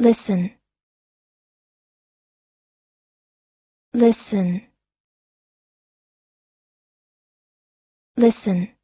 Listen. Listen. Listen.